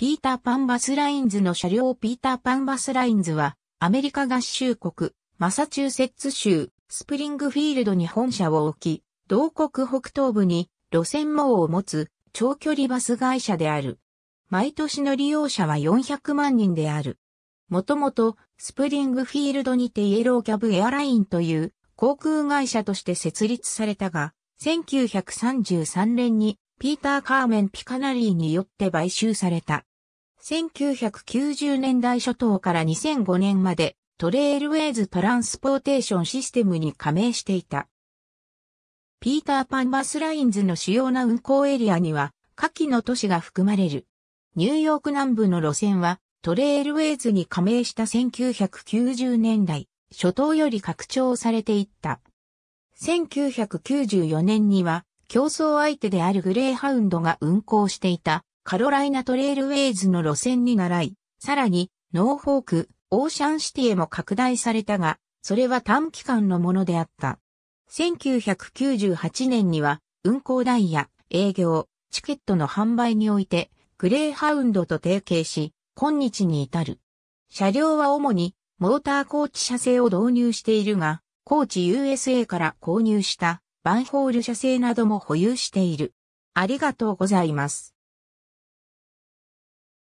ピーターパンバスラインズの車両ピーターパンバスラインズは、アメリカ合衆国、マサチューセッツ州、スプリングフィールドに本社を置き、同国北東部に路線網を持つ長距離バス会社である。毎年の利用者は400万人である。もともと、スプリングフィールドにてイエローキャブエアラインという航空会社として設立されたが、1933年にピーター・カーメン・ピカナリーによって買収された。1990年代初頭から2005年までトレイルウェイズ・トランスポーテーションシステムに加盟していた。ピーターパンバスラインズの主要な運行エリアには下記の都市が含まれる。ニューヨーク南部の路線はトレイルウェイズに加盟した1990年代初頭より拡張されていった。1994年には競争相手であるグレーハウンドが運行していたカロライナトレイルウェイズの路線に習い、さらに、ノーフォーク、オーシャンシティへも拡大されたが、それは短期間のものであった。1998年には、運行ダイヤ、営業、チケットの販売において、グレーハウンドと提携し、今日に至る。車両は主に、モーターコーチ車製を導入しているが、コーチ USA から購入した、バンホール車製なども保有している。ありがとうございます。